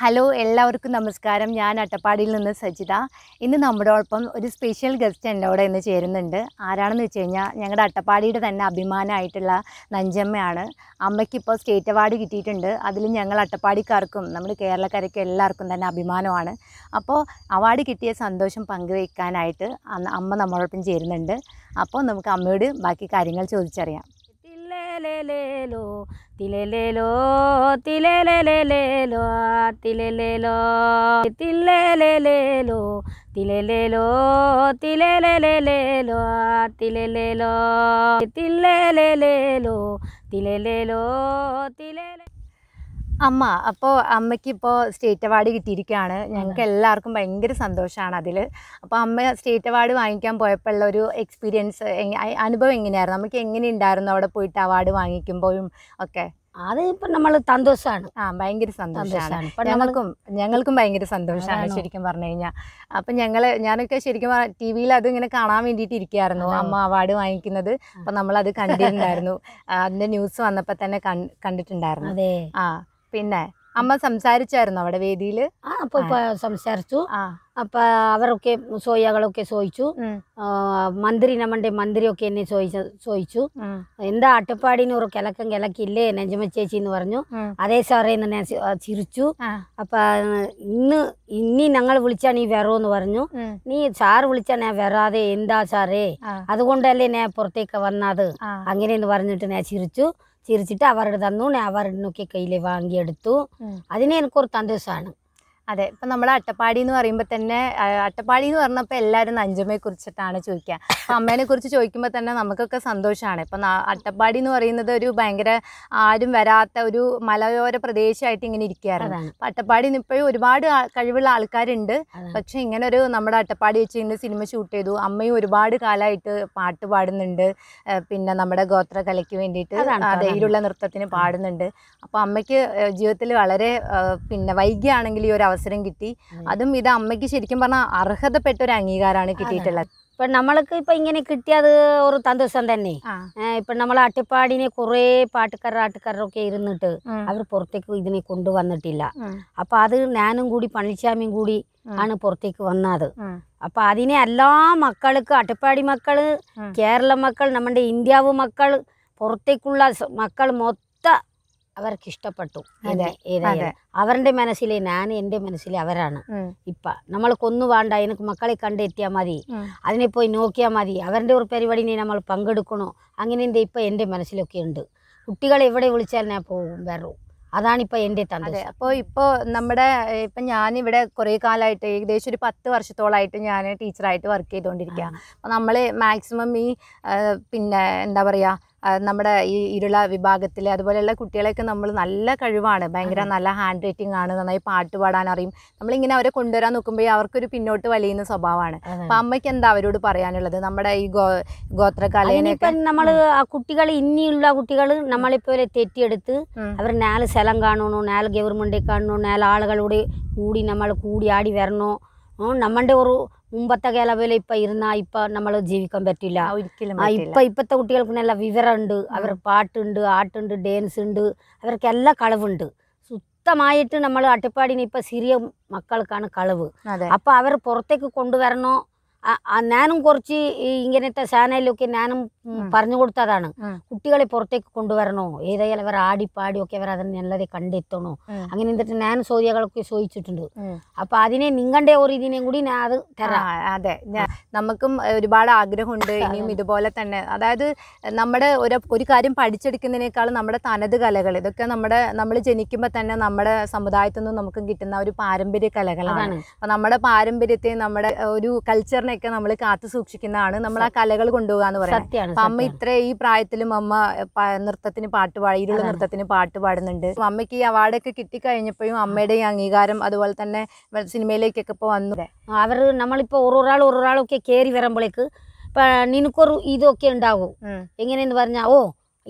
hello എല്ലാവർക്കും നമസ്കാരം ഞാൻ അട്ടപ്പാടിയിൽ നിന്ന് സജിത ഇന്ന് നമ്മളോടൊപ്പം ഒരു സ്പെഷ്യൽ ഗസ്റ്റ് അവിടെ ഇന്ന് ചേരുന്നുണ്ട് ആരാണെന്ന് വെച്ച് കഴിഞ്ഞാൽ ഞങ്ങളുടെ അട്ടപ്പാടിയുടെ തന്നെ അഭിമാനമായിട്ടുള്ള നഞ്ചമ്മയാണ് അമ്മയ്ക്കിപ്പോൾ സ്റ്റേറ്റ് അവാർഡ് കിട്ടിയിട്ടുണ്ട് അതിൽ ഞങ്ങൾ അട്ടപ്പാടിക്കാർക്കും നമ്മൾ കേരളക്കാരൊക്കെ എല്ലാവർക്കും തന്നെ അഭിമാനമാണ് അപ്പോൾ അവാർഡ് കിട്ടിയ സന്തോഷം പങ്കുവയ്ക്കാനായിട്ട് അമ്മ നമ്മളോടൊപ്പം ചേരുന്നുണ്ട് അപ്പോൾ നമുക്ക് അമ്മയോട് ബാക്കി കാര്യങ്ങൾ ചോദിച്ചറിയാം ले ले लो तिले ले लो तिले ले ले ले लो तिले ले लो तिले ले ले लो तिले ले लो तिले ले ले ले लो तिले ले लो तिले ले ले लो तिले ले लो तिले അമ്മ അപ്പോൾ അമ്മയ്ക്ക് ഇപ്പോൾ സ്റ്റേറ്റ് അവാർഡ് കിട്ടിയിരിക്കുകയാണ് ഞങ്ങൾക്ക് എല്ലാവർക്കും ഭയങ്കര സന്തോഷമാണ് അതിൽ അപ്പോൾ അമ്മ സ്റ്റേറ്റ് അവാർഡ് വാങ്ങിക്കാൻ പോയപ്പോഴുള്ള ഒരു എക്സ്പീരിയൻസ് അനുഭവം എങ്ങനെയായിരുന്നു നമുക്ക് എങ്ങനെ ഉണ്ടായിരുന്നു അവിടെ പോയിട്ട് അവാർഡ് വാങ്ങിക്കുമ്പോഴും ഒക്കെ അത് ഇപ്പം നമ്മൾ സന്തോഷമാണ് ആ ഭയങ്കര സന്തോഷമാണ് ഞങ്ങൾക്കും ഞങ്ങൾക്കും ഭയങ്കര സന്തോഷമാണ് ശരിക്കും പറഞ്ഞു കഴിഞ്ഞാൽ അപ്പം ഞങ്ങൾ ഞാനൊക്കെ ശരിക്കും ടി വിയിൽ അത് ഇങ്ങനെ കാണാൻ വേണ്ടിയിട്ട് ഇരിക്കുകയായിരുന്നു അമ്മ അവാർഡ് വാങ്ങിക്കുന്നത് അപ്പം നമ്മളത് കണ്ടിട്ടുണ്ടായിരുന്നു അതിൻ്റെ ന്യൂസ് വന്നപ്പോൾ തന്നെ കണ്ടിട്ടുണ്ടായിരുന്നു ആ പിന്നെ അമ്മ സംസാരിച്ചായിരുന്നു അവിടെ വേദിയിൽ ആ അപ്പൊ സംസാരിച്ചു അപ്പൊ അവരൊക്കെ സോയകളൊക്കെ ചോദിച്ചു മന്ത്രി നമ്മുടെ മന്ത്രിയൊക്കെ എന്നെ ചോദിച്ചു എന്താ അട്ടപ്പാടിന് ഒരു കിളക്കം കിളക്കില്ലേ നെഞ്ചമ ചേച്ചി എന്ന് പറഞ്ഞു അതേ സാറേ എന്ന് ഞാൻ ചിരിച്ചു അപ്പൊ ഇന്ന് ഇനി ഞങ്ങൾ വിളിച്ചാ നീ വെറോന്ന് പറഞ്ഞു നീ സാറ് വിളിച്ചാ ഞാൻ വെറാതെ എന്താ സാറേ അതുകൊണ്ടല്ലേ ഞാൻ പുറത്തേക്ക് വന്നത് അങ്ങനെയെന്ന് പറഞ്ഞിട്ട് ഞാൻ ചിരിച്ചു சிரிச்சிட்டு அவர்கிட்ட தந்தோன்னே அவர் நோக்கி கையில வாங்கி எடுத்தும் அதுனே எனக்கு ஒரு தந்தோஷம் ஆனும் അതെ ഇപ്പം നമ്മൾ അട്ടപ്പാടി എന്ന് പറയുമ്പോൾ തന്നെ അട്ടപ്പാടി എന്ന് പറഞ്ഞപ്പോൾ എല്ലാവരും നഞ്ചമ്മയെ കുറിച്ചിട്ടാണ് ചോദിക്കുക അപ്പം അമ്മേനെ കുറിച്ച് ചോദിക്കുമ്പോൾ തന്നെ നമുക്കൊക്കെ സന്തോഷമാണ് ഇപ്പം അട്ടപ്പാടി എന്ന് പറയുന്നത് ഒരു ഭയങ്കര ആരും വരാത്ത ഒരു മലയോര പ്രദേശമായിട്ട് ഇങ്ങനെ ഇരിക്കുകയായിരുന്നു അപ്പം അട്ടപ്പാടി ഇപ്പോഴും ഒരുപാട് കഴിവുള്ള ആൾക്കാരുണ്ട് പക്ഷെ ഇങ്ങനെ ഒരു നമ്മുടെ അട്ടപ്പാടി വെച്ച് ഇങ്ങനെ സിനിമ ഷൂട്ട് ചെയ്തു അമ്മയും ഒരുപാട് കാലമായിട്ട് പാട്ട് പാടുന്നുണ്ട് പിന്നെ നമ്മുടെ ഗോത്ര കലയ്ക്ക് വേണ്ടിയിട്ട് അതെ നൃത്തത്തിന് പാടുന്നുണ്ട് അപ്പോൾ അമ്മയ്ക്ക് ജീവിതത്തിൽ വളരെ പിന്നെ വൈകിയാണെങ്കിൽ ഈ ഒരു അവസരം കിട്ടി അതും ഇത് അമ്മയ്ക്ക് ശരിക്കും പറഞ്ഞാൽ അർഹതപ്പെട്ട ഒരു അംഗീകാരമാണ് കിട്ടിയിട്ടുള്ളത് ഇപ്പം നമ്മൾക്ക് ഇപ്പം ഇങ്ങനെ കിട്ടിയത് ഒരു സന്തോഷം തന്നെ ഇപ്പം നമ്മൾ അട്ടിപ്പാടിനെ കുറേ പാട്ടുകാർ ആട്ടുകാരൊക്കെ ഇരുന്നിട്ട് അവർ പുറത്തേക്ക് ഇതിനെ കൊണ്ടുവന്നിട്ടില്ല അപ്പം അത് ഞാനും കൂടി പളനിസ്വാമിയും കൂടി ആണ് പുറത്തേക്ക് വന്നത് അപ്പൊ അതിനെ എല്ലാ മക്കൾക്ക് അട്ടിപ്പാടി മക്കള് കേരള മക്കൾ നമ്മുടെ ഇന്ത്യാവ് മക്കൾ പുറത്തേക്കുള്ള മക്കൾ മൊത്തം അവർക്ക് ഇഷ്ടപ്പെട്ടു അവരുടെ മനസ്സിലെ ഞാൻ എന്റെ മനസ്സിലെ അവരാണ് ഇപ്പ നമ്മൾ കൊന്നു വേണ്ട എനിക്ക് മക്കളെ കണ്ടെത്തിയാൽ മതി അതിനെ പോയി നോക്കിയാൽ മതി അവരുടെ ഒരു പരിപാടിനെ നമ്മൾ പങ്കെടുക്കണോ അങ്ങനെ എന്റെ ഇപ്പൊ എന്റെ മനസ്സിലൊക്കെ ഉണ്ട് കുട്ടികളെ എവിടെ വിളിച്ചാൽ ഞാൻ പോകും വരും അതാണിപ്പോ എന്റെ തന്നെ അപ്പോൾ ഇപ്പോൾ നമ്മുടെ ഇപ്പൊ ഞാനിവിടെ കുറെ കാലമായിട്ട് ഏകദേശം ഒരു പത്ത് വർഷത്തോളമായിട്ട് ഞാൻ ടീച്ചറായിട്ട് വർക്ക് ചെയ്തുകൊണ്ടിരിക്കുക അപ്പൊ നമ്മള് മാക്സിമം ഈ പിന്നെ എന്താ പറയാ നമ്മുടെ ഈ ഇരുള വിഭാഗത്തിൽ അതുപോലെയുള്ള കുട്ടികളെയൊക്കെ നമ്മൾ നല്ല കഴിവാണ് ഭയങ്കര നല്ല ഹാൻഡ് റൈറ്റിംഗ് ആണ് നന്നായി പാട്ട് പാടാൻ അറിയും നമ്മളിങ്ങനെ അവരെ കൊണ്ടുവരാൻ നോക്കുമ്പോൾ അവർക്കൊരു പിന്നോട്ട് വലിയുന്ന സ്വഭാവമാണ് അപ്പം അമ്മയ്ക്ക് എന്താ അവരോട് പറയാനുള്ളത് നമ്മുടെ ഈ ഗോ ഗോത്രകലയിനൊക്കെ നമ്മൾ കുട്ടികൾ ഇനിയുള്ള കുട്ടികൾ നമ്മളിപ്പോലെ തെറ്റിയെടുത്ത് അവർ നാല് സ്ഥലം കാണണോ നാല് ഗവൺമെൻറ്റ് കാണണോ നാല് ആളുകളോട് കൂടി നമ്മൾ കൂടി ആടി വരണോ നമ്മളുടെ ഒരു മുമ്പത്തെ കേരള ഇപ്പൊ ഇരുന്നാ ഇപ്പൊ നമ്മൾ ജീവിക്കാൻ പറ്റില്ല ഒരിക്കലും ഇപ്പൊ ഇപ്പത്തെ കുട്ടികൾക്ക് നല്ല വിവരമുണ്ട് അവർ പാട്ടുണ്ട് ആട്ടുണ്ട് ഡാൻസ് ഉണ്ട് അവർക്ക് എല്ലാ കളവുണ്ട് സുത്തമായിട്ട് നമ്മൾ അട്ടപ്പാടിന് ഇപ്പൊ സിറിയ മക്കൾക്കാണ് കളവ് അപ്പൊ അവർ പുറത്തേക്ക് കൊണ്ടുവരണോ ഞാനും കുറച്ച് ഇങ്ങനത്തെ ചാനലൊക്കെ ഞാനും പറഞ്ഞു കൊടുത്തതാണ് കുട്ടികളെ പുറത്തേക്ക് കൊണ്ടുവരണോ ഏതായാലും അവർ ആടിപ്പാടി ഒക്കെ അവർ അതിനെ നല്ലത് കണ്ടെത്തണോ അങ്ങനെ എന്നിട്ട് ഞാൻ സോദ്യകളൊക്കെ ചോദിച്ചിട്ടുണ്ട് അപ്പൊ അതിനെ നിങ്ങളുടെ ഒരു ഇതിനെയും കൂടി ഞാൻ അത് തരാം അതെ നമുക്കും ഒരുപാട് ആഗ്രഹമുണ്ട് ഇനിയും ഇതുപോലെ തന്നെ അതായത് നമ്മുടെ ഒരു ഒരു കാര്യം പഠിച്ചെടുക്കുന്നതിനേക്കാളും നമ്മുടെ തനത് കലകൾ ഇതൊക്കെ നമ്മുടെ നമ്മൾ ജനിക്കുമ്പോൾ തന്നെ നമ്മുടെ സമുദായത്തിൽ നിന്ന് നമുക്ക് കിട്ടുന്ന ഒരു പാരമ്പര്യ കലകളാണ് അപ്പൊ നമ്മുടെ പാരമ്പര്യത്തെയും നമ്മുടെ ഒരു കൾച്ചറിനെയൊക്കെ നമ്മൾ കാത്തു സൂക്ഷിക്കുന്നതാണ് നമ്മൾ ആ കലകൾ കൊണ്ടുപോകാന്ന് പറയുന്നത് അപ്പൊ അമ്മ ഇത്ര ഈ പ്രായത്തിലും അമ്മ നൃത്തത്തിന് പാട്ട് പാടിയിട്ടുള്ള ഇരുള നൃത്തത്തിന് പാട്ട് പാടുന്നുണ്ട് അമ്മയ്ക്ക് ഈ അവാർഡൊക്കെ കിട്ടിക്കഴിഞ്ഞപ്പോഴും അമ്മയുടെ ഈ അംഗീകാരം അതുപോലെ തന്നെ സിനിമയിലേക്കൊക്കെ ഇപ്പൊ വന്നു അവർ നമ്മളിപ്പോ ഒരാൾ ഒരാളൊക്കെ കയറി വരുമ്പോഴേക്ക് ഇപ്പൊ നിനക്കൊരു ഇതൊക്കെ ഉണ്ടാവും എങ്ങനെയെന്ന് പറഞ്ഞാ ഓ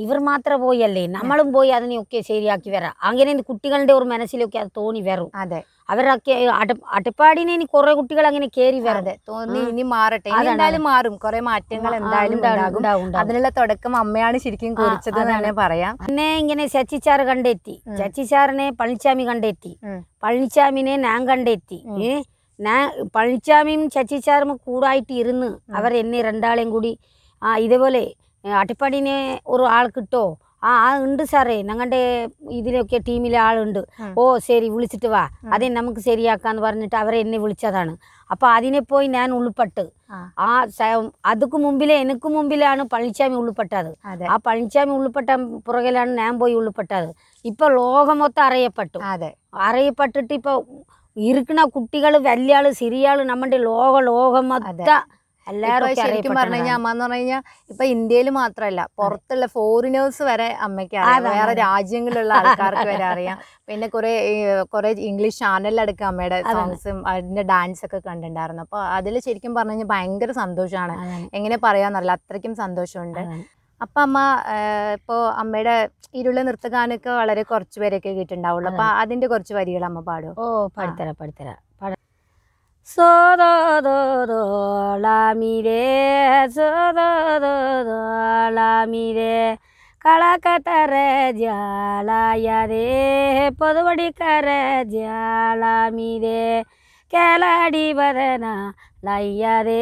ഇവർ മാത്രം പോയല്ലേ നമ്മളും പോയി അതിനെയൊക്കെ ശരിയാക്കി വരാം അങ്ങനെ കുട്ടികളുടെ ഒരു മനസ്സിലൊക്കെ അത് തോന്നി വരും അതെ അവരൊക്കെ അട്ടപ്പാടിനെ ഇനി കുറെ കുട്ടികൾ അങ്ങനെ കയറി വരാതെ തോന്നി ഇനി മാറട്ടെ എന്തായാലും മാറും കുറെ മാറ്റങ്ങൾ എന്തായാലും ഉണ്ടാകും അതിനുള്ള തുടക്കം അമ്മയാണ് ശരിക്കും കുറിച്ചത് പറയാം പിന്നെ ഇങ്ങനെ ശശിച്ചാറ് കണ്ടെത്തി ശശിച്ചാറിനെ പളനിച്ചാമി കണ്ടെത്തി പളനിച്ചാമിനെ ഞാൻ കണ്ടെത്തി ഞാൻ പളനിച്ചാമിയും ശശിച്ചാറും കൂടായിട്ട് ഇരുന്ന് അവർ എന്നെ രണ്ടാളെയും കൂടി ആ ഇതേപോലെ അട്ടിപ്പാടിനെ ഒരു ആൾ കിട്ടോ ആ ആ ഉണ്ട് സാറേ ഞങ്ങളുടെ ഇതിലൊക്കെ ടീമിലെ ആളുണ്ട് ഓ ശരി വിളിച്ചിട്ട് വാ അതെ നമുക്ക് ശരിയാക്കാന്ന് പറഞ്ഞിട്ട് അവരെ എന്നെ വിളിച്ചതാണ് അപ്പൊ അതിനെ പോയി ഞാൻ ഉള്ളുപ്പെട്ട് ആ അതുക്ക് മുമ്പിലെ എനിക്ക് മുമ്പിലാണ് പഴനിച്ചാമി ഉള്ളുപ്പെട്ടത് ആ പഴനിച്ചാമി ഉള്ളുപ്പെട്ട പുറകിലാണ് ഞാൻ പോയി ഉള്ളുപ്പെട്ടത് ഇപ്പൊ ലോകം മൊത്തം അറിയപ്പെട്ടു അറിയപ്പെട്ടിട്ട് ഇപ്പൊ ഇരിക്കുന്ന കുട്ടികൾ വലിയ ആള് സിറിയ ആള് നമ്മുടെ ലോക ലോകം മൊത്തം എല്ലാവരും ശരിക്കും പറഞ്ഞു കഴിഞ്ഞാൽ അമ്മ എന്ന് പറഞ്ഞു കഴിഞ്ഞാൽ ഇപ്പൊ ഇന്ത്യയിൽ മാത്രമല്ല പുറത്തുള്ള ഫോറിനേഴ്സ് വരെ അമ്മയ്ക്ക് അറിയാം വേറെ രാജ്യങ്ങളിലുള്ള ആൾക്കാർക്ക് വരെ അറിയാം പിന്നെ കുറെ കുറെ ഇംഗ്ലീഷ് ചാനലിലടക്കം അമ്മയുടെ സോങ്സും അതിന്റെ ഡാൻസ് ഒക്കെ കണ്ടിട്ടുണ്ടായിരുന്നു അപ്പൊ അതിൽ ശരിക്കും പറഞ്ഞു കഴിഞ്ഞാൽ ഭയങ്കര സന്തോഷമാണ് എങ്ങനെ പറയാന്നറിയില്ല അത്രയ്ക്കും സന്തോഷമുണ്ട് അപ്പൊ അമ്മ ഇപ്പോ അമ്മയുടെ ഇരുള നൃത്തഗാനൊക്കെ വളരെ കുറച്ചുപേരൊക്കെ പേരൊക്കെ അപ്പൊ അതിന്റെ കുറച്ച് വരികൾ അമ്മ പാടും ഓ പഠിത്തരാ പഠിത്തരാ ಸೋದ ಲಾಮಿರೆ ಸೋದ ಲಾಮಿರೆ ಕಳಕತರ ಜಾಲಾಯ ರೇ ಪೊದುವಡಿಕರ ಜಾಲಾಮಿರೆ ಕೆಲಾಡಿ ಬರನ ಲಯ್ಯ ರೇ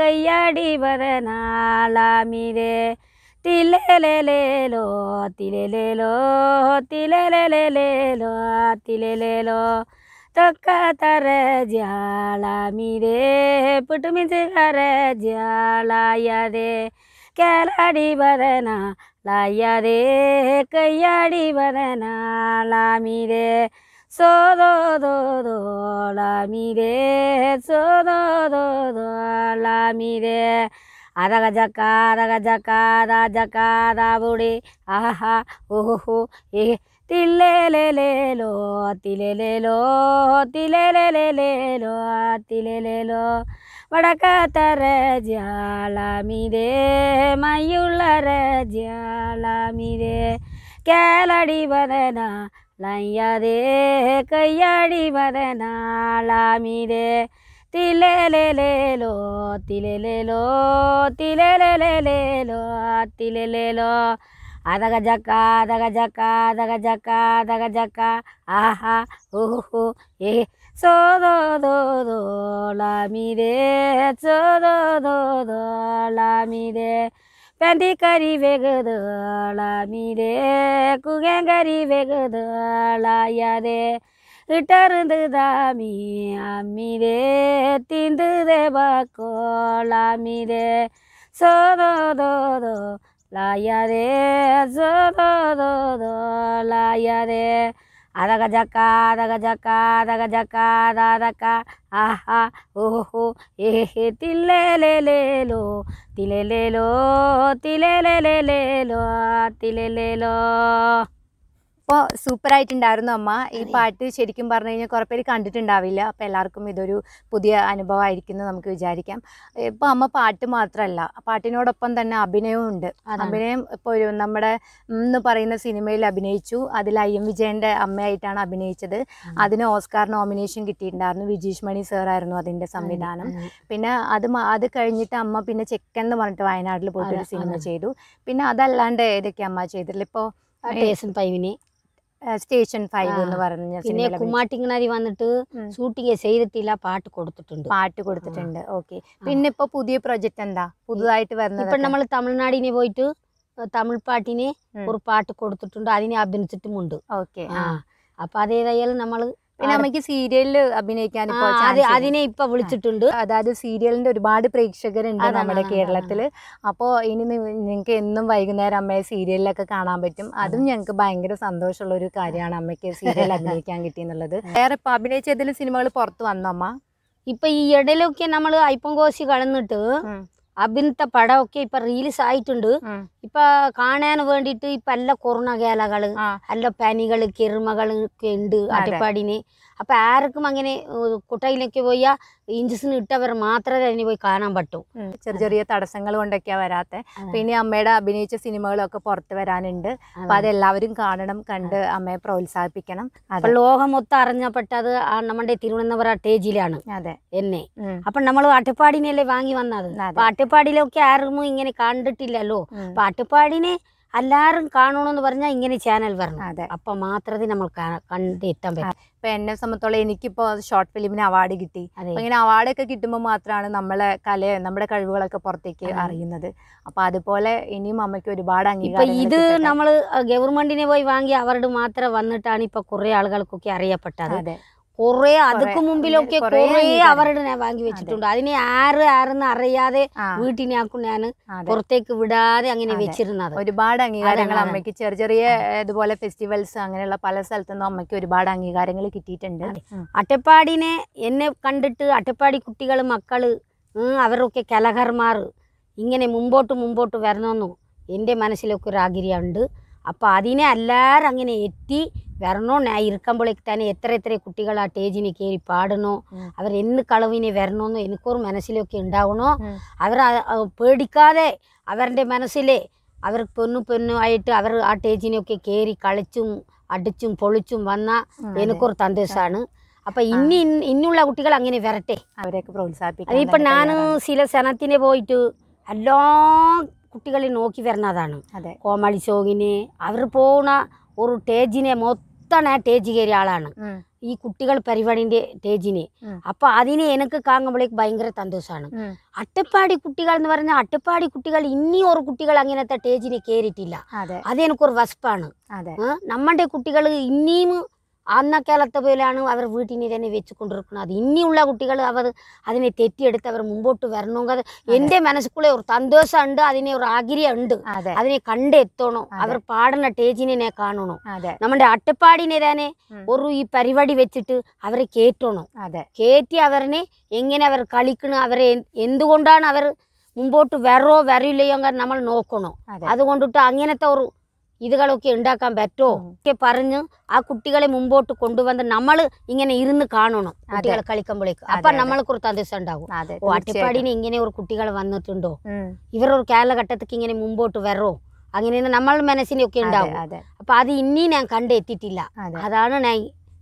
ಕೈಯಾಡಿ ಬರನ ಲಾಮಿರೆ ತಿಲೆಲೆಲೆಲೋ ತಿಲೆಲೆಲೋ ತಿಲೆಲೆಲೆಲೆಲೋ ತಿಲೆಲೆಲೋ ज्याला मीरे पुट मिजर ज्याला रे कैलाड़ी बरना लाया रे कैयाड़ी बरना मीरे सो दो दो मीरे सो दो दो मीरे आधा गजा का आधा गजा का आधा जका आहा ओहो ये तिले ले ले लो तिले ले लो तिले ले ले ले लो तिले ले लो വടക്കാത്തര ജ്യാളാമിരേ മയുള്ളര ജ്യാളാമിരേ കേളടി വരന ലയ്യാതേ കയ്യാടി വരനാളാമിരേ തിലേലേലേലോ തിലേലേലോ തിലേലേലേലോ തിലേലേലോ 아다가자까 아다가자까 아다가자까 아다가자까 아하 오호 예 소도도도 라미레 소도도도 라미레 밴디까리 베그도 라미레 구갱가리 베그도 라야레 르타른드 다미 아미레 틴드 데바코 라미레 소도도도 ಲಾಯರೆ ರೇ ಜೋ ರೋ ರೋ ರೋ ಲಾಯ ರೇ ಅರಗ ಜಕ ಅರಗ ಜಕ ಅರಗ ಜಕ ಅರಕ ಆಹಾ ಓಹೋ ಏ ಹೇ ತಿಲ್ಲೆ ಲೇ ಲೇ ಲೋ ತಿಲೆ അപ്പോൾ ആയിട്ടുണ്ടായിരുന്നു അമ്മ ഈ പാട്ട് ശരിക്കും പറഞ്ഞു കഴിഞ്ഞാൽ കുറേ പേര് കണ്ടിട്ടുണ്ടാവില്ല അപ്പോൾ എല്ലാവർക്കും ഇതൊരു പുതിയ അനുഭവമായിരിക്കും എന്ന് നമുക്ക് വിചാരിക്കാം ഇപ്പോൾ അമ്മ പാട്ട് മാത്രമല്ല പാട്ടിനോടൊപ്പം തന്നെ അഭിനയവും ഉണ്ട് അഭിനയം ഇപ്പോൾ ഒരു നമ്മുടെ എന്ന് പറയുന്ന സിനിമയിൽ അഭിനയിച്ചു അതിൽ ഐ എം വിജയൻ്റെ അമ്മയായിട്ടാണ് അഭിനയിച്ചത് അതിന് ഓസ്കാർ നോമിനേഷൻ കിട്ടിയിട്ടുണ്ടായിരുന്നു വിജീഷ് മണി സാറായിരുന്നു അതിൻ്റെ സംവിധാനം പിന്നെ അത് അത് കഴിഞ്ഞിട്ട് അമ്മ പിന്നെ ചെക്കൻ എന്ന് പറഞ്ഞിട്ട് വയനാട്ടിൽ പോയിട്ട് ഒരു സിനിമ ചെയ്തു പിന്നെ അതല്ലാണ്ട് ഏതൊക്കെ അമ്മ ചെയ്തിട്ടില്ല ഇപ്പോൾ ടേസൻ പൈവിനെ സ്റ്റേഷൻ ഫൈവ് എന്ന് പറഞ്ഞ പിന്നെ കുമ്മാട്ടിങ്ങനാരി വന്നിട്ട് ഷൂട്ടിങ് ചെയ്തിട്ടില്ല പാട്ട് കൊടുത്തിട്ടുണ്ട് പാട്ട് കൊടുത്തിട്ടുണ്ട് ഓക്കെ പിന്നെ ഇപ്പൊ പുതിയ പ്രൊജക്ട് എന്താ പുതുതായിട്ട് വരുന്നത് ഇപ്പൊ നമ്മൾ തമിഴ്നാടിനെ പോയിട്ട് തമിഴ് പാട്ടിനെ ഒരു പാട്ട് കൊടുത്തിട്ടുണ്ട് അതിനെ അഭിനയിച്ചിട്ടുമുണ്ട് ഓക്കെ അപ്പൊ അതേതായാലും നമ്മള് പിന്നെ അമ്മയ്ക്ക് സീരിയലിൽ അഭിനയിക്കാൻ അതിനെ ഇപ്പൊ വിളിച്ചിട്ടുണ്ട് അതായത് സീരിയലിന്റെ ഒരുപാട് പ്രേക്ഷകരുണ്ട് നമ്മുടെ കേരളത്തില് അപ്പോ ഇനി നിങ്ങൾക്ക് എന്നും വൈകുന്നേരം അമ്മയെ സീരിയലിലൊക്കെ കാണാൻ പറ്റും അതും ഞങ്ങൾക്ക് ഭയങ്കര സന്തോഷമുള്ള ഒരു കാര്യമാണ് അമ്മയ്ക്ക് സീരിയൽ അഭിനയിക്കാൻ കിട്ടിയെന്നുള്ളത് വേറെ ഇപ്പൊ അഭിനയിച്ച ഏതെങ്കിലും സിനിമകൾ പുറത്ത് വന്നോ അമ്മ ഇപ്പൊ ഈ ഇടയിലൊക്കെ നമ്മൾ ഐപ്പം കോശി കളന്നിട്ട് അഭിനത്തെ പടമൊക്കെ ഇപ്പൊ റിലീസ് ആയിട്ടുണ്ട് ഇപ്പൊ കാണാൻ വേണ്ടിട്ട് ഇപ്പൊ അല്ല കൊറോണ കേലകള് അല്ല പനികള് കിരുമകള് ഒക്കെ ഉണ്ട് അട്ടപ്പാടിന് അപ്പൊ ആർക്കും അങ്ങനെ കുട്ടയിലൊക്കെ പോയാ ഇഞ്ചസിന് ഇട്ടവർ മാത്രമേ അതിന് പോയി കാണാൻ പറ്റൂ ചെറിയ ചെറിയ തടസ്സങ്ങൾ കൊണ്ടൊക്കെയാ വരാത്തെ പിന്നെ അമ്മയുടെ അഭിനയിച്ച സിനിമകളൊക്കെ പുറത്തു വരാനുണ്ട് അപ്പൊ അതെല്ലാവരും കാണണം കണ്ട് അമ്മയെ പ്രോത്സാഹിപ്പിക്കണം അപ്പൊ ലോകം മൊത്തം അറിഞ്ഞപ്പെട്ടത് നമ്മുടെ തിരുവനന്തപുരം അട്ടേജിലാണ് അതെ എന്നെ അപ്പൊ നമ്മൾ അല്ലേ വാങ്ങി വന്നത് അപ്പൊ ആരും ഇങ്ങനെ കണ്ടിട്ടില്ലല്ലോ അപ്പൊ കാട്ടുപാടിനെ എല്ലാവരും കാണണമെന്ന് പറഞ്ഞാൽ ഇങ്ങനെ ചാനൽ വരണം അതെ അപ്പൊ മാത്രമേ നമ്മൾ കണ്ടെത്താൻ പറ്റും ഇപ്പൊ എന്നെ സംബന്ധിച്ചോളം എനിക്കിപ്പോ ഷോർട്ട് ഫിലിമിന് അവാർഡ് കിട്ടി ഇങ്ങനെ അവാർഡ് ഒക്കെ കിട്ടുമ്പോൾ മാത്രമാണ് നമ്മളെ കല നമ്മുടെ കഴിവുകളൊക്കെ പുറത്തേക്ക് അറിയുന്നത് അപ്പൊ അതുപോലെ ഇനിയും അമ്മയ്ക്ക് ഒരുപാട് അംഗീകാരം ഇത് നമ്മൾ ഗവൺമെന്റിനെ പോയി വാങ്ങി അവരുടെ മാത്രം വന്നിട്ടാണ് ഇപ്പൊ കുറെ ആളുകൾക്കൊക്കെ അറിയപ്പെട്ടത് കൊറേ അതുക്ക് മുമ്പിലൊക്കെ കൊറേ അവരുടെ ഞാൻ വാങ്ങി വെച്ചിട്ടുണ്ട് അതിനെ ആറ് ആറെന്ന് അറിയാതെ വീട്ടിനാക്കും ഞാൻ പുറത്തേക്ക് വിടാതെ അങ്ങനെ വെച്ചിരുന്നത് ഒരുപാട് അംഗീകാരങ്ങൾ അമ്മയ്ക്ക് ചെറിയ ചെറിയ ഇതുപോലെ ഫെസ്റ്റിവൽസ് അങ്ങനെയുള്ള പല സ്ഥലത്തുനിന്നും അമ്മയ്ക്ക് ഒരുപാട് അംഗീകാരങ്ങൾ കിട്ടിയിട്ടുണ്ട് അട്ടപ്പാടിനെ എന്നെ കണ്ടിട്ട് അട്ടപ്പാടി കുട്ടികൾ മക്കള് അവരൊക്കെ കലഹർമാർ ഇങ്ങനെ മുമ്പോട്ട് മുമ്പോട്ട് വരണമെന്നും എൻ്റെ മനസ്സിലൊക്കെ ഒരു ആഗ്രഹമുണ്ട് അപ്പോൾ അതിനെ എല്ലാവരും അങ്ങനെ എത്തി വരണോ ഞാൻ ഇരിക്കുമ്പോഴേക്ക് തന്നെ എത്ര എത്ര കുട്ടികൾ ആ സ്റ്റേജിനെ കയറി പാടണോ അവർ എന്ന് കളവിനെ വരണമെന്നോ എനിക്കൊരു മനസ്സിലൊക്കെ ഉണ്ടാവണോ അവർ പേടിക്കാതെ അവരുടെ മനസ്സിലെ അവർ പൊന്നു ആയിട്ട് അവർ ആ സ്റ്റേജിനെയൊക്കെ കയറി കളിച്ചും അടിച്ചും പൊളിച്ചും വന്ന എനിക്കൊരു സന്തോഷമാണ് അപ്പൊ ഇനി ഇന്നുള്ള കുട്ടികൾ അങ്ങനെ വരട്ടെ അവരെയൊക്കെ പ്രോത്സാഹിപ്പിക്കും അതിപ്പോ ഞാൻ ചില സനത്തിനെ പോയിട്ട് എല്ലാ കുട്ടികളെ നോക്കി വരുന്നതാണ് കോമാളി സോങ്ങിന് അവർ പോണ ഒരു ടേജിനെ മൊത്തം ആ ടേജ് കയറിയ ആളാണ് ഈ കുട്ടികൾ പരിപാടിന്റെ ടേജിനെ അപ്പൊ അതിനെ എനിക്ക് കാണുമ്പോഴേക്ക് ഭയങ്കര സന്തോഷമാണ് അട്ടപ്പാടി കുട്ടികൾ എന്ന് പറഞ്ഞാൽ അട്ടപ്പാടി കുട്ടികൾ ഇനി ഒരു കുട്ടികൾ അങ്ങനത്തെ ടേജിനെ കയറിയിട്ടില്ല അതെനിക്കൊരു വസ്പാണ് നമ്മുടെ കുട്ടികൾ ഇനിയും അന്നക്കാലത്തെ പോലെയാണ് അവർ വീട്ടിനെ തന്നെ വെച്ചുകൊണ്ടിരിക്കുന്നത് ഇനിയുള്ള കുട്ടികൾ അവർ അതിനെ തെറ്റിയെടുത്ത് അവർ മുമ്പോട്ട് വരണമെങ്കിൽ എൻ്റെ മനസ്സിക്കുള്ള ഒരു സന്തോഷമുണ്ട് അതിനെ ഒരു ആഗ്രഹമുണ്ട് അതിനെ കണ്ടെത്തണോ അവർ പാടുന്ന ടേജിനെ കാണണോ നമ്മുടെ അട്ടപ്പാടിനെ തന്നെ ഒരു ഈ പരിപാടി വെച്ചിട്ട് അവരെ കേറ്റണോ കേറ്റി അവരിനെ എങ്ങനെ അവർ കളിക്കണം അവരെ എന്തുകൊണ്ടാണ് അവർ മുമ്പോട്ട് വരോ വരില്ലയോ നമ്മൾ നോക്കണോ അതുകൊണ്ടിട്ട് അങ്ങനത്തെ ഒരു ഇതുകളൊക്കെ ഉണ്ടാക്കാൻ പറ്റുമോ ഒക്കെ പറഞ്ഞ് ആ കുട്ടികളെ മുമ്പോട്ട് കൊണ്ടുവന്ന് നമ്മൾ ഇങ്ങനെ ഇരുന്ന് കാണണം കുട്ടികളെ കളിക്കുമ്പോഴേക്ക് അപ്പൊ നമ്മളെ കുറച്ച് തദ്ദേശ ഉണ്ടാകും അട്ടിപ്പാടിന് ഇങ്ങനെ ഒരു കുട്ടികൾ വന്നിട്ടുണ്ടോ ഇവർ ഒരു കാലഘട്ടത്തിക്ക് ഇങ്ങനെ മുമ്പോട്ട് വരോ അങ്ങനെ നമ്മൾ മനസ്സിനൊക്കെ ഉണ്ടാവും അപ്പൊ അത് ഇനി ഞാൻ കണ്ടെത്തിയിട്ടില്ല അതാണ് ഞാൻ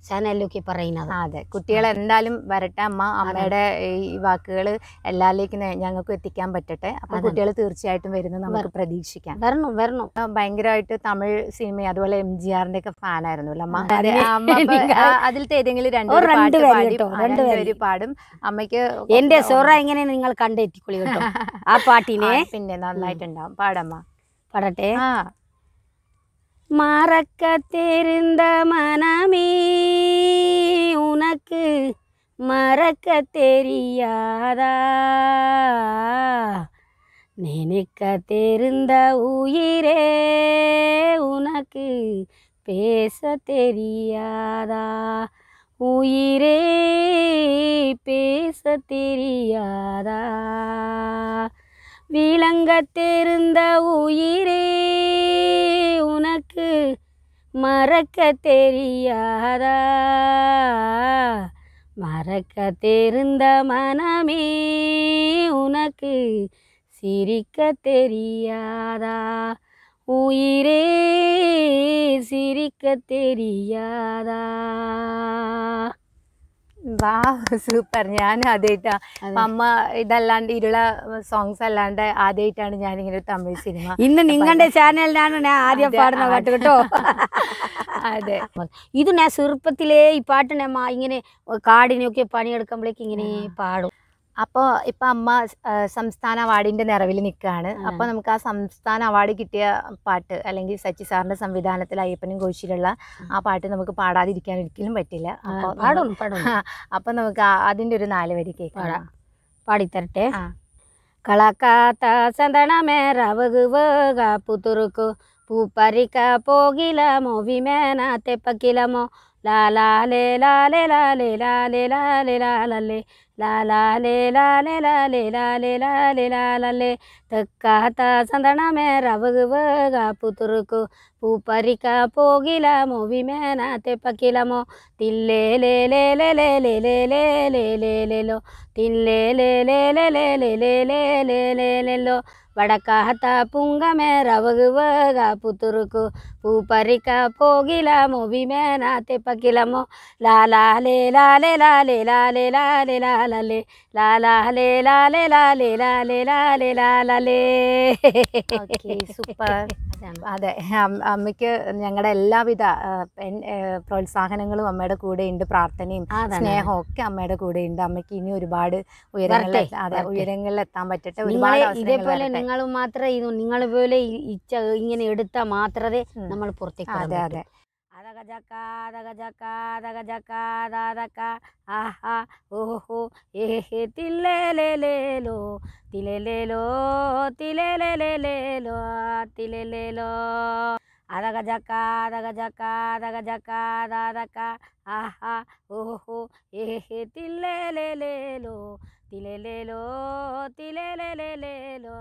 ഷാനല്ലൂക്കി പറയുന്നത് അതെ കുട്ടികൾ എന്തായാലും വരട്ടെ അമ്മ അമ്മയുടെ ഈ വാക്കുകൾ എല്ലാവരിലേക്കും ഞങ്ങൾക്ക് എത്തിക്കാൻ പറ്റട്ടെ അപ്പൊ കുട്ടികൾ തീർച്ചയായിട്ടും വരുന്നത് നമുക്ക് പ്രതീക്ഷിക്കാം വരണം വരണം ഭയങ്കരമായിട്ട് തമിഴ് സിനിമ അതുപോലെ എം ജി ആറിന്റെ ഒക്കെ ഫാനായിരുന്നു അതിലത്തെ ഏതെങ്കിലും രണ്ട് പേര് പാടും അമ്മയ്ക്ക് എന്റെ സോറ എങ്ങനെ നിങ്ങൾ കണ്ടെത്തിക്കൊള്ളി ആ പാട്ടിനെ പിന്നെ നന്നായിട്ടുണ്ടാവും പാടമ്മ പാടട്ടെ ആ மறக்க தெரிந்த மனமே உனக்கு மறக்க தெரியாதா நினைக்க தெரிந்த உயிரே உனக்கு பேச தெரியாதா உயிரே பேச தெரியாதா விளங்கத்திருந்த உயிரே உனக்கு மறக்க தெரியாதா மறக்க தெரிந்த மனமே உனக்கு சிரிக்க தெரியாதா உயிரே சிரிக்க தெரியாதா വാ സൂപ്പർ ഞാൻ ആദ്യമായിട്ടാണ് അമ്മ ഇതല്ലാണ്ട് ഇരുള സോങ്സ് അല്ലാണ്ട് ആദ്യമായിട്ടാണ് ഇങ്ങനെ തമിഴ് സിനിമ ഇന്ന് നിങ്ങളുടെ ചാനലിലാണ് ഞാൻ ആദ്യം പാടുന്ന പാട്ട് കേട്ടോ അതെ ഇത് ഞാൻ ചെറുപ്പത്തിലേ ഈ പാട്ട് ഞാൻ ഇങ്ങനെ കാടിനെയൊക്കെ പണിയെടുക്കുമ്പോഴേക്ക് ഇങ്ങനെ പാടും അപ്പോൾ ഇപ്പം അമ്മ സംസ്ഥാന അവാർഡിൻ്റെ നിറവിൽ നിൽക്കുകയാണ് അപ്പോൾ നമുക്ക് ആ സംസ്ഥാന അവാർഡ് കിട്ടിയ പാട്ട് അല്ലെങ്കിൽ സച്ചി സാറിൻ്റെ സംവിധാനത്തിൽ അയ്യപ്പനും കോശിയിലുള്ള ആ പാട്ട് നമുക്ക് പാടാതിരിക്കാൻ ഒരിക്കലും പറ്റില്ല അപ്പോൾ അപ്പം നമുക്ക് അതിൻ്റെ ഒരു നാല് വരി കേൾക്കാം പാടിത്തരട്ടെ കളക്കാത്ത സന്തനമേറവുക പുതുറുക്കു പൂപ്പരിക്ക പോകിലമോ വിമേന തെപ്പക്കിലമോ ലാലാലേ ലാലേ ലാലേ ലാലേ ലാലേ ലാലല്ലേ ला ला ले ला ले ला ले ला ले ला ले ला ला ले तक्का हता में रवग वगा को पुतुरुको का पोगिला मोवी में नाते पकिला मो तिले ले ले ले ले ले ले ले ले ले ले लो तिल्ले ले ले ले ले ले ले ले ले ले ले लो வடக்கா புங்க மேரவகு வகா புத்துருக்கு பூப்பறிக்கா போகிலாமோ விமேனா தெப்பக்கிலமோ லாலா லே லாலே லாலே லாலே லாலே ലാലേ ലാലാഹലേ ലാലേ ലാലേ ലാലേ ലാലേ ലാലേ സൂപ്പർ അതെ അമ്മയ്ക്ക് ഞങ്ങളുടെ എല്ലാവിധ പ്രോത്സാഹനങ്ങളും അമ്മയുടെ കൂടെ ഉണ്ട് പ്രാർത്ഥനയും സ്നേഹവും ഒക്കെ അമ്മയുടെ കൂടെ ഉണ്ട് അമ്മയ്ക്ക് ഇനി ഒരുപാട് ഉയരങ്ങളിൽ അതെ ഉയരങ്ങളിൽ എത്താൻ പറ്റട്ടെ ഒരുപാട് ഇതേപോലെ നിങ്ങൾ മാത്രമേ നിങ്ങളെ പോലെ ഇങ്ങനെ എടുത്താൽ മാത്രമേ നമ്മൾ പുറത്തേക്ക് അതെ അതെ रग जका रग जका रग जका रका हा हा ओ हो ए हे तिले ले ले लो तिले ले लो तिले ले ले ले लो तिले ले लो रग जका रग जका रग जका रा हो ए हे तिले ले ले लो तिले ले लो तिले ले ले ले लो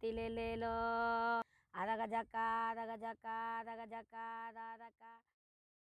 तिले ले लो रग जका रग जका रग